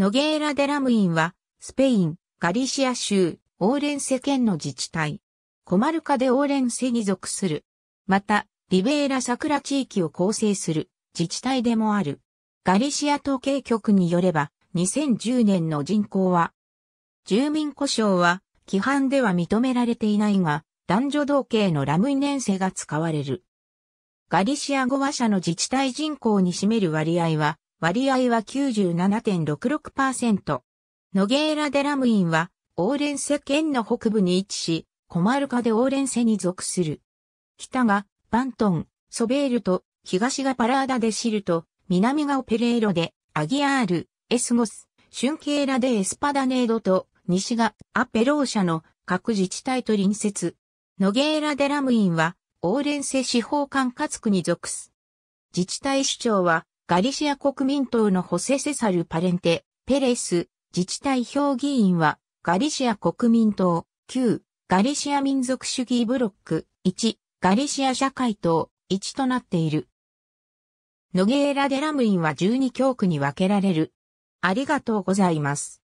ノゲーラ・デラムインは、スペイン、ガリシア州、オーレンセ県の自治体。コマルカでオーレンセに属する。また、リベーラ・サクラ地域を構成する自治体でもある。ガリシア統計局によれば、2010年の人口は、住民故障は、規範では認められていないが、男女同系のラムイネンセが使われる。ガリシア語話者の自治体人口に占める割合は、割合は97.66%。ノゲーラ・デ・ラムインは、オーレンセ県の北部に位置し、コマルカでオーレンセに属する。北が、バントン、ソベールと、東がパラーダ・デ・シルと、南がオペレーロで、アギアール、エスゴス、シュンケーラ・デ・エスパダネードと、西が、アペローシャの各自治体と隣接。ノゲーラ・デ・ラムインは、オーレンセ司法管轄区に属す。自治体首長は、ガリシア国民党のホセ・セサル・パレンテ、ペレス、自治体評議員は、ガリシア国民党、9、ガリシア民族主義ブロック、1、ガリシア社会党、1となっている。ノゲーラ・デラムインは12教区に分けられる。ありがとうございます。